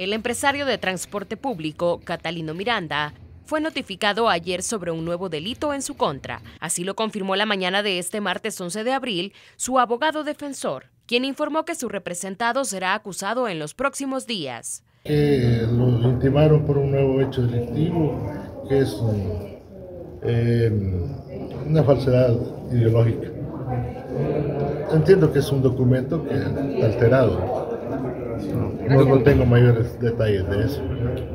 El empresario de transporte público, Catalino Miranda, fue notificado ayer sobre un nuevo delito en su contra. Así lo confirmó la mañana de este martes 11 de abril su abogado defensor, quien informó que su representado será acusado en los próximos días. los intimaron por un nuevo hecho delictivo, que es em, una falsedad ideológica. Entiendo que es un documento que alterado, no, tengo mayores detalles de eso.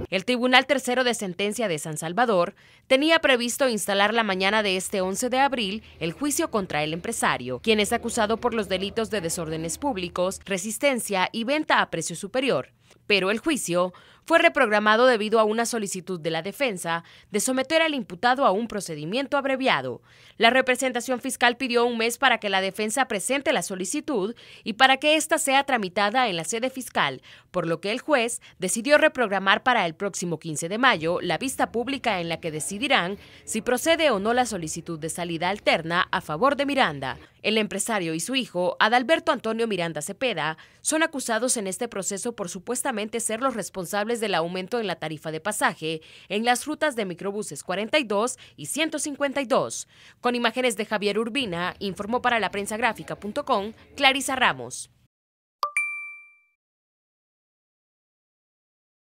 El Tribunal Tercero de Sentencia de San Salvador tenía previsto instalar la mañana de este 11 de abril el juicio contra el empresario, quien es acusado por los delitos de desórdenes públicos, resistencia y venta a precio superior pero el juicio fue reprogramado debido a una solicitud de la defensa de someter al imputado a un procedimiento abreviado. La representación fiscal pidió un mes para que la defensa presente la solicitud y para que ésta sea tramitada en la sede fiscal, por lo que el juez decidió reprogramar para el próximo 15 de mayo la vista pública en la que decidirán si procede o no la solicitud de salida alterna a favor de Miranda. El empresario y su hijo, Adalberto Antonio Miranda Cepeda, son acusados en este proceso por supuestamente ser los responsables del aumento en la tarifa de pasaje en las rutas de microbuses 42 y 152. Con imágenes de Javier Urbina, informó para la prensa gráfica.com Clarisa Ramos.